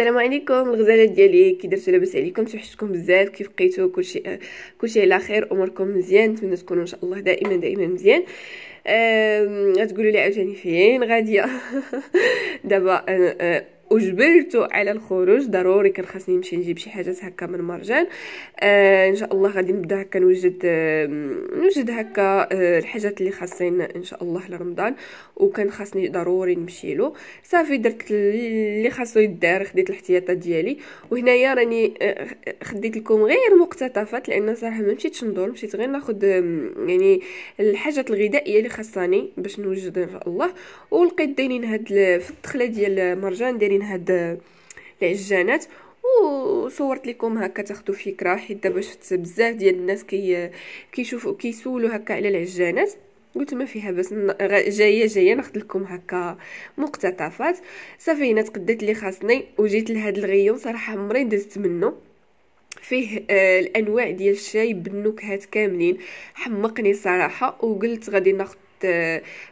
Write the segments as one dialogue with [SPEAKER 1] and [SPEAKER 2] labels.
[SPEAKER 1] السلام عليكم الغزاله ديالي كي درتو لاباس عليكم توحشتكم بزاف كيف بقيتو كلشي كلشي على خير اموركم مزيان نتمنى تكونوا ان شاء الله دائما دائما مزيان غتقولوا لي عاوتاني فين غاديه دابا اجبرت على الخروج ضروري كان خاصني نمشي نجيب شي حاجات هكا من مرجان آه ان شاء الله غادي نبدا هكا نوجد آه نوجد هكا آه الحاجات اللي خاصين ان شاء الله لرمضان وكان خاصني ضروري نمشي له صافي درت اللي خاصو يدار خديت الاحتياطات ديالي وهنايا راني آه، خديت لكم غير مقتطفات لان صراحه ما مشيتش ندور مشيت غير ناخد يعني الحاجات الغذائيه اللي خاصاني باش نوجد ان شاء الله ولقيت دايرين هاد في الدخله ديال مرجان دايرين كاملين هاد العجانات وصورت لكم هكا تاخذوا فكره حيت دابا شفت بزاف ديال الناس كي كيشوفوا كيسولوا هكا على العجانات قلت ما فيها بس جايه جايه ناخذ لكم هكا مقتطفات صافي هنا تقديت اللي خاصني وجيت لهاد الغيون صراحه عمري دزت منه فيه آه، الانواع ديال الشاي بالنكهات كاملين حمقني صراحه وقلت غادي ناخذ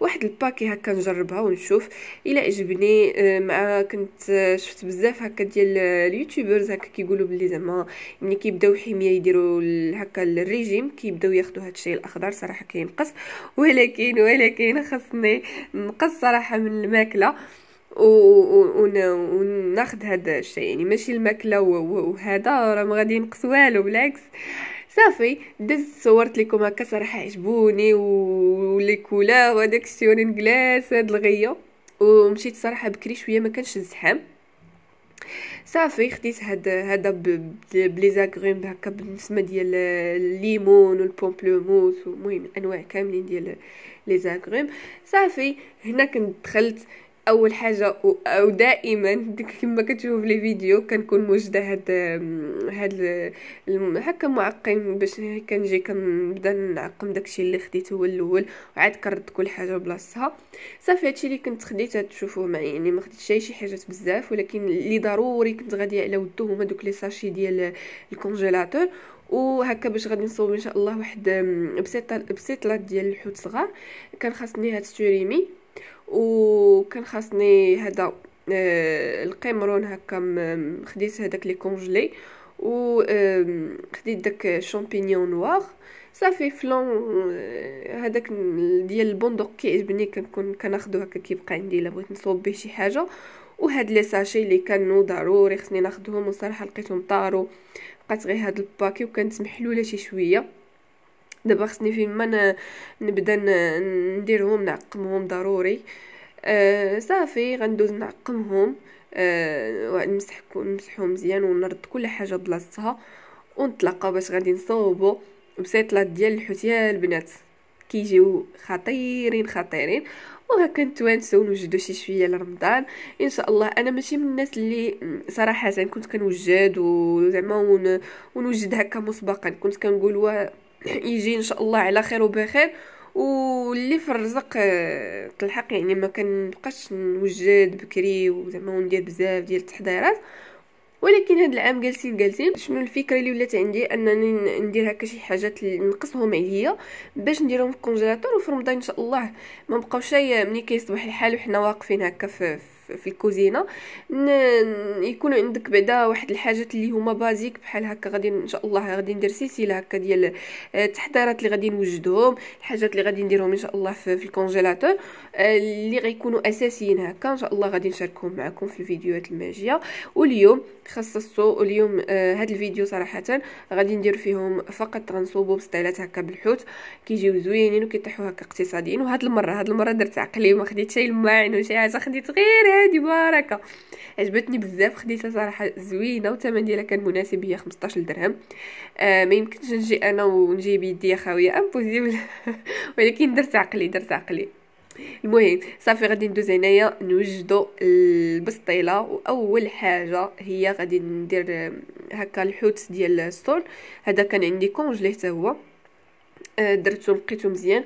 [SPEAKER 1] واحد الباكي هكا نجربها ونشوف الا عجبني مع كنت شفت بزاف هكا ديال اليوتيوبرز هكا كيقولوا بلي زعما ملي كيبداو حميه يديروا هكا الريجيم كيبداو ياخذوا هذا الشيء الاخضر صراحه كينقص ولكن ولكن خصني نقص صراحه من الماكله و وناخذ هذا الشيء يعني ماشي الماكله وهذا راه ما غادي ينقص والو بالعكس صافي دزت صورت لكم هكا صراحه عجبوني ولي كولا وهداك الشيء وانا نجلس هاد الغيه ومشيت صراحه بكري شويه ما كانش الزحام صافي خديت هاد هذا بلي زاغريم هكا بالنسمه ديال الليمون والبومبلوموس المهم انواع كاملين ديال لي زاغريم صافي هنا كنت دخلت اول حاجه او دائما كما كتشوفوا في لي فيديو كنكون موجده هاد هاد هكا معقم باش كنجي كنبدا نعقم داكشي اللي خديته هو الاول وعاد كرد كل حاجه بلاصتها صافي هادشي اللي كنت خديت تشوفوه معايا يعني ما خديتش شي حاجات بزاف ولكن اللي ضروري كنت غادي على ودو هما دوك لي ساشي ديال الكونجيلاتور وهكا باش غادي نصوب ان شاء الله واحد بسيطه بسيطه ديال الحوت صغار كان خاصني هاد ستوريمي وكان خاصني هذا آه، القمرون هكا خديت هذاك لي كونجلي و آه، خديت داك شامبينيون نوار صافي فلون آه، هذاك ديال البندق كيعجبني كنكون كناخدو هكا كيبقى عندي الا بغيت نصوب به شي حاجه وهاد لي ساشي اللي كانوا ضروري خصني ناخدهم وصراحه لقيتهم طارو بقات غير هاد الباكي وكانت محلوله شي شويه دابا خصني فين ما نبدا نديرهم نعقمهم ضروري آه صافي غندوز نعقمهم آه نمسح نمسحهم مزيان ونرد كل حاجه بلاصتها ونتلاقاو باش غادي نصوبو بسيطلات ديال يا البنات كيجيو خطيرين خطيرين وهكا نتوانسو ونوجدو شي شويه لرمضان ان شاء الله انا ماشي من الناس اللي صراحه كنت كنوجد وزعما ونوجد هكا مسبقا كنت كنقول يجي ان شاء الله على خير وبخير واللي في الرزق تلحق آه، يعني ما كنبقاش نوجد بكري وزعما وندير بزاف ديال التحضيرات ولكن هذا العام جالسين جالسين شنو الفكره اللي ولات عندي انني ندير هكا شي حاجات نقصهم عليا باش نديرهم في الكونجيلاتور وفي رمضان ان شاء الله ما بقاوش ملي كيصبح الحال وحنا واقفين هكا في في الكوزينه يكون عندك بعدا واحد الحاجات اللي هما بازيك بحال هكا غادي ان شاء الله غادي ندير سلسله هكا ديال التحضيرات آه، اللي غادي نوجدهم الحاجات اللي غادي نديرهم ان شاء الله في, في الكونجيلاتور آه، اللي غيكونوا اساسيين هكا ان شاء الله غادي نشاركهم معكم في الفيديوهات الماجيه واليوم خصصتو اليوم آه الفيديو صراحه غادي ندير فيهم فقط غنصوبو بسطيلات هكا بالحوت كيجيو زوينين وكيطيحوا هكا اقتصاديين وهاد المره هاد المره درت عقلي ما خديت شي الماعن وشي حاجه خديت غير هادي باركة عجبتني بزاف خديتها صراحه زوينه والثمن ديالها كان مناسب هي 15 درهم آه ما يمكنش نجي انا ونجي بيدي خاويه امبوزيبل ولكن درت عقلي درت عقلي المهم صافي غادي ندوز هنايا نوجدو البسطيله واول حاجه هي غادي ندير آه، هكا الحوت ديال السول هذا كان عندي كونجليه حتى هو آه، درتو لقيتو مزيان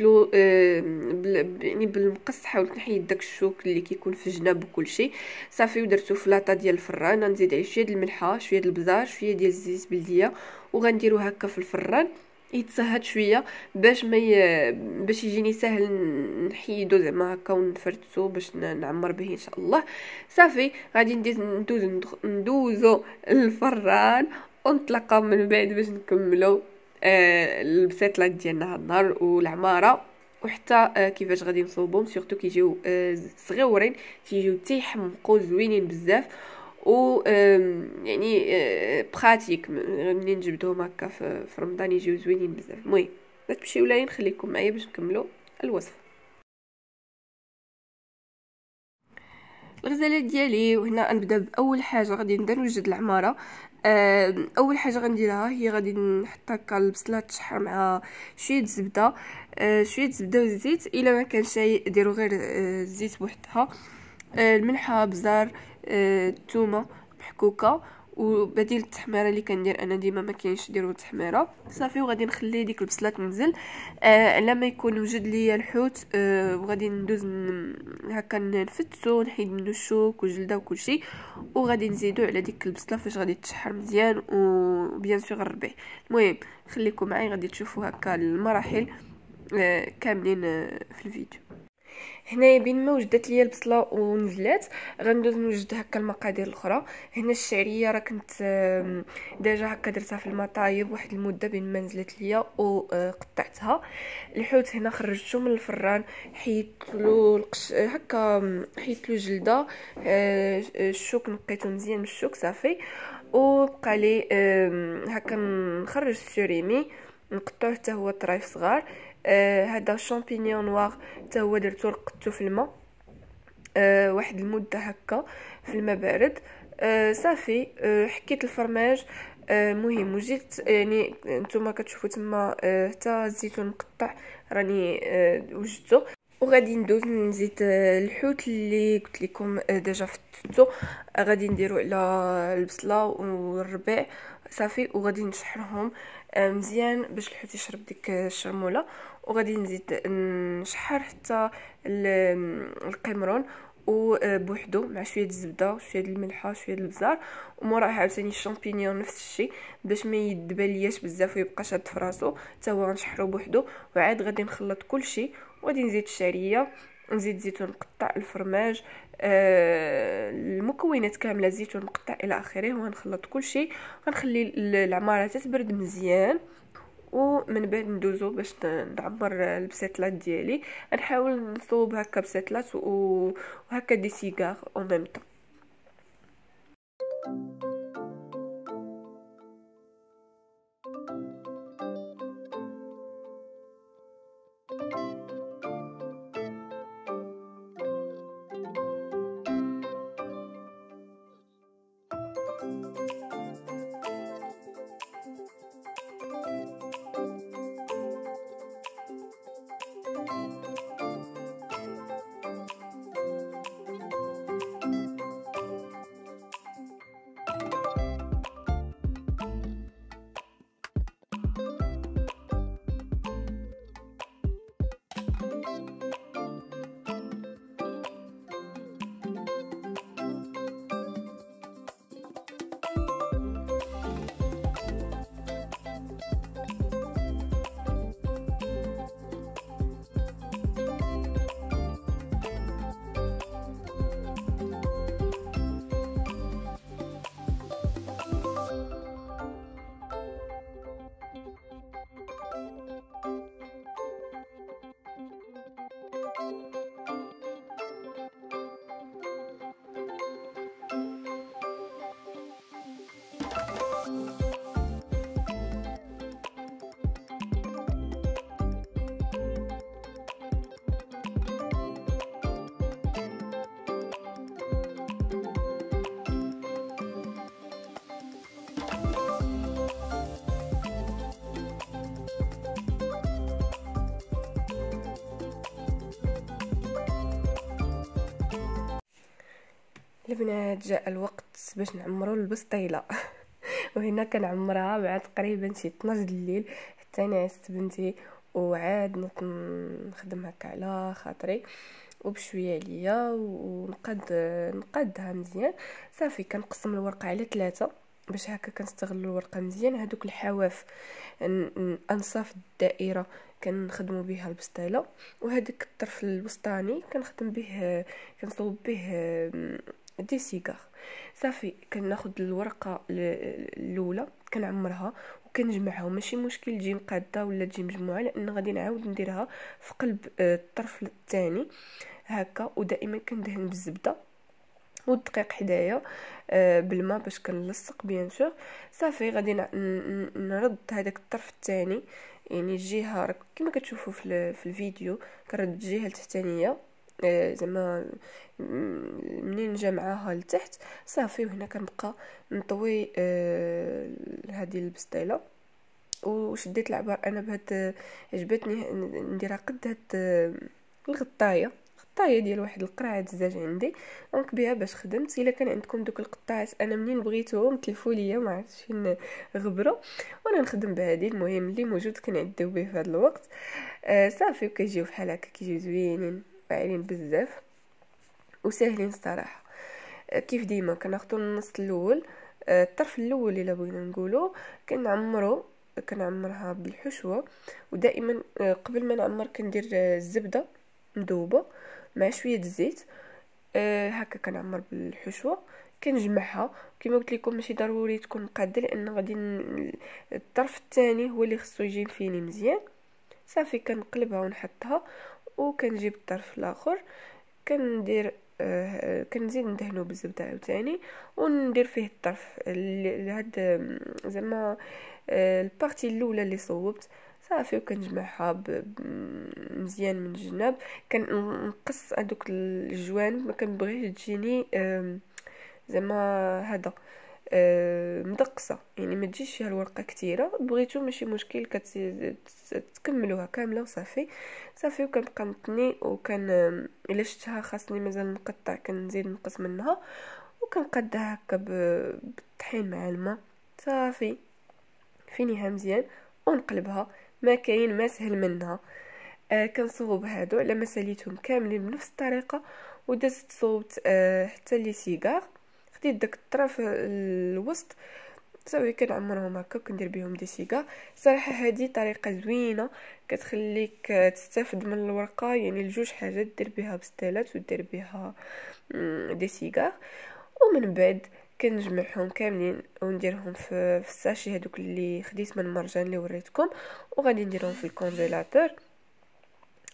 [SPEAKER 1] له آه، يعني بالمقص حاولت نحيد داك الشوك اللي كيكون في الجناب وكلشي صافي ودرتو في لاطا ديال الفران غنزيد عليه شويه ديال الملحه شويه ديال البزار شويه ديال الزيت بلديه وغنديرو هكا في الفران يتسهد شويه باش ما ي... باش يجيني ساهل نحيدو زعما هكا ونفرتو باش نعمر به ان شاء الله صافي غادي ندوز ندوزو ندوزو الفران ونتلقاو من بعد باش نكملو آه، البسيطلات ديالنا هاد النهار والعماره وحتى آه، كيفاش غادي نصوبهم سورتو كيجيو آه، صغيورين تيجيو تيحمقوا زوينين بزاف و يعني براتيك منين نجبدهم هكا في رمضان يجيو زوينين بزاف المهم لا تمشيو لين خليكم معايا باش نكملو الوصفه الغزالات ديالي وهنا غنبدا باول حاجه غادي نبدا نوجد العماره آه، اول حاجه غنديرها هي غادي نحط هكا البصله تشحر مع شويه زبده آه، شويه زبده والزيت الا ما كان شيء ديروا غير الزيت آه، بوحدها الملحه بزار الثومه محكوكه وبديل التحميره اللي كندير انا ديما ما كاينش ديرو التحميره صافي وغادي نخلي ديك البصله تنزل آه لما يكون وجد ليا الحوت آه وغادي ندوز هكا نفتو نحيد منو الشوك وجلده شيء وغادي نزيدو على ديك البصله فاش غادي تشحر مزيان وبيان سور الربيع المهم خليكم معايا غادي تشوفوا هكا المراحل آه كاملين آه في الفيديو هنايا بين ما وجدت ليا البصله ونزلات غندوز نوجد هكا المقادير الاخرى هنا الشعريه راه كنت ديجا هكا درتها في المطايب واحد المده بين ما نزلت ليا وقطعتها آه، الحوت هنا خرجته من الفران حيدت له القش هكا حيدت له جلده آه، آه، الشوك نقيته مزيان من الشوك صافي وبقى لي هكا نخرج السوريمي نقطعه حتى هو طرايف صغار آه، هذا الشامبينيون نوار حتى هو درتو رقدتو في الماء آه، واحد المده هكا في الماء بارد آه، صافي حكيت الفرماج المهم وجيت يعني نتوما كتشوفوا تما حتى الزيتون مقطع راني وجدته وغادي ندوز نزيد الحوت اللي قلت لكم ديجا فتتو غادي نديرو على البصله والربيع صافي وغادي نشحرهم آه، مزيان باش الحوت يشرب ديك الشرموله وغادي نزيد نشحر حتى القمرون وبوحدو مع شويه الزبده وشويه الملحه شويه البزار وموراها عاوتاني الشامبينيون نفس الشيء باش ما يدبلياش بزاف ويبقى شاد فراسو حتى هو غنشحرو بوحدو وعاد غادي نخلط كلشي وغادي نزيد الشعريه نزيد زيتون مقطع الفرماج آه المكونات كامله زيتون مقطع الى اخره وغنخلط كلشي غنخلي العماره تتبرد مزيان ومن بعد ندوزو باش نعبر البسيطلات ديالي غنحاول نصوب هكا بسيطلات وهكا دي سيغار اون ميم طون البنات جاء الوقت باش نعمرو البسطيله وهنا كنعمرها مع تقريبا شي 12 الليل حتى نعست بنتي وعاد نخدم هكا على خاطري وبشويه عليا ونقد نقدها مزيان صافي كنقسم الورقه على ثلاثه باش هكا كنستغل الورقه مزيان هادوك الحواف انصاف الدائره كنخدموا بها البسطيله وهذاك الطرف الوسطاني كنخدم به كنصوب به دي سيكار صافي كناخد الورقه الاولى كنعمرها وكنجمعها ماشي مشكل تجي مقاده ولا تجي مجموعه لان غادي نعاود نديرها في قلب آه، الطرف الثاني هكا ودائما كندهن بالزبده والدقيق حدايا آه، بالماء باش كنلصق بيان سور صافي غادي نرد هذاك الطرف الثاني يعني الجهه راك كما كتشوفوا في الفيديو كنرد الجهه التحتانيه زعما منين جا معاها لتحت صافي وهنا كنبقى نطوي آه، هذه البسطيله وشديت العبار انا بهاد عجبتني نديرها قد هاد آه، الغطايه القطايه ديال واحد القرعه الزجاج عندي دونك بها باش خدمت الا كان عندكم دوك القطاعات انا منين بغيتهم تلفوا ليا ما عرفتش فين غبروا وانا نخدم بهادي المهم اللي موجود كنعديو به في هذا الوقت آه صافي وكيجيو بحال هكا كيجيو زوينين فاعلين بزاف وساهلين الصراحه آه، كيف ديما كناخدو النص الاول آه، الطرف الاول الا بغينا نقولو كنعمرو كنعمرها بالحشوه ودائما آه، قبل ما نعمر كندير الزبده مذوبه مع شويه الزيت هكا كنعمر بالحشوه كنجمعها كما قلت لكم ماشي ضروري تكون قاده لان غادي الطرف الثاني هو اللي خصو يجي فيني مزيان صافي كنقلبها ونحطها وكنجيب الطرف الاخر كندير آه كنزيد ندهنو بالزبده عاوتاني وندير فيه الطرف هاد آه، زعما آه البارتي الاولى اللي صوبت صافي وكنجمعها مزيان من الجناب كنقص هذوك الجوانب ما كنبغيش تجيني آه زعما هذا آه، مدقصه يعني ما تجيش فيها الورقه كثيره بغيتو ماشي مشكل كتكملوها كامله وصافي صافي وكنبقى نتني وكان آه، الا شفتها خاصني مازال نقطع كنزيد نقص منها وكنقدها هكا بالطحين مع الماء صافي فينيها مزيان ونقلبها ما كاين ما سهل منها آه كنصوب هادو على ما ساليتهم كاملين بنفس الطريقه ودزت صوبت آه حتى لي سيجار خديت داك الطرف آه، الوسط صافي كنعمرهم هكا كندير بهم دي سيغا صراحه هذه طريقه زوينه كتخليك آه، تستافد من الورقه يعني لجوج حاجات دير بها بستالات ودير بها دي سيغا ومن بعد كنجمعهم كاملين ونديرهم في, في الساشي هذوك اللي خديت من المرجان اللي وريتكم وغادي نديرهم في الكونجيلاتور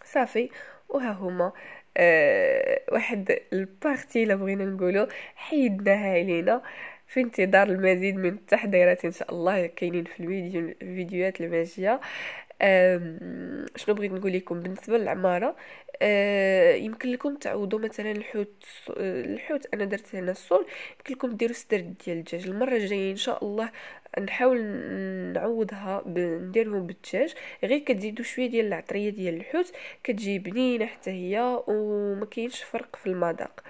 [SPEAKER 1] صافي وها هما أه واحد البارتي اللي بغينا نقولو حيدناها علينا في انتظار المزيد من التحضيرات ان شاء الله كاينين في الفيديو الفيديوهات الماجيه شنو بغيت نقول لكم بالنسبه للعماره آه، يمكن لكم تعوضوا مثلا الحوت آه، الحوت انا درت هنا الصول يمكن لكم ديروا السدر ديال الدجاج المره الجايه ان شاء الله نحاول نعوضها نديرهم بالدجاج غير كتزيدو شويه ديال العطريه ديال الحوت كتجي بنينه حتى هي وما كاينش فرق في المذاق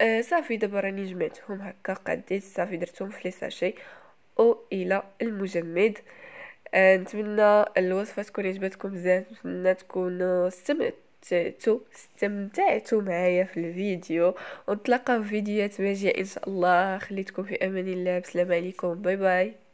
[SPEAKER 1] آه صافي دابا راني جمعتهم هكا قديت صافي درتهم في لي ساشي او الى المجمد آه نتمنى الوصفه تكون عجبتكم بزاف نتمنى تكون آه، استمتعتوا استمتعتوا استمتعتوا معايا في الفيديو ونتلاقى في فيديوهات ماجيه ان شاء الله خليتكم في امان الله بسلام عليكم باي باي